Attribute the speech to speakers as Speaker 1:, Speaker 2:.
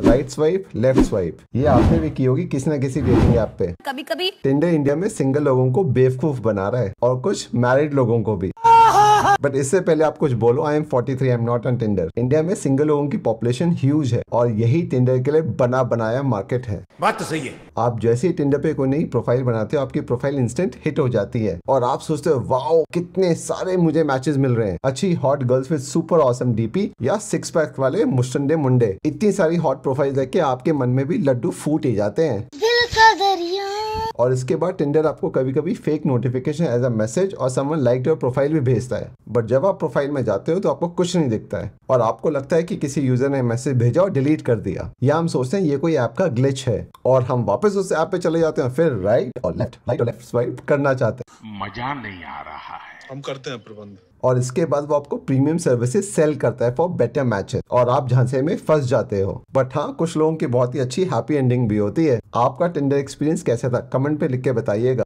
Speaker 1: right swipe left swipe ये आपने भी की होगी किसी ना किसी डेटिंग ऐप पे कभी कभी टिंडर इंडिया में सिंगल लोगों को बेवकूफ बना रहा है और कुछ मैरिड लोगों को भी बट इससे पहले आप कुछ बोलो I am forty three I am not on Tinder India में सिंगल लोगों की पॉपुलेशन ह्यूज है और यही टिंडर के लिए बना बनाया मार्केट है बात तो सही है आप जैसे ही टिंडर पे कोई नई प्रोफाइल बनाते हो आपकी प्रोफाइल इंस्टेंट हिट हो जाती है और आप सोचते हो वाओ कितने सारे मुझे मैचेस मिल रहे हैं अच्छी hot girls with super awesome DP या सिक्स पैक वाले मुस्टंडे मुंडे इतनी सारी हॉट प्रोफाइल देख के आपके मन में भी लड्डू फूट ही जाते हैं और इसके बाद टिंडर आपको कभी कभी fake notification as a message और समवन लाइक योर प्रोफाइल भी भेजता है बट जब आप प्रोफाइल में जाते हो तो आपको कुछ नहीं दिखता है और आपको लगता है कि किसी यूजर ने मैसेज भेजा और डिलीट कर दिया या हम सोचते हैं ये कोई ऐप का ग्लिच है और हम वापस उस ऐप पे चले जाते हैं फिर राइट और लेफ्ट राइट और लेफ्ट स्वाइप करना चाहते
Speaker 2: हैं मजा नहीं आ रहा है हम करते हैं प्रबंध
Speaker 1: और इसके बाद वो आपको प्रीमियम सर्विसेज सेल करता है फॉर बेटर मैचेस और आप झांसे में फंस जाते हो बट हाँ कुछ लोगों की बहुत ही अच्छी हैप्पी एंडिंग भी होती है आपका टेंडर एक्सपीरियंस कैसा था कमेंट पे लिख के बताइएगा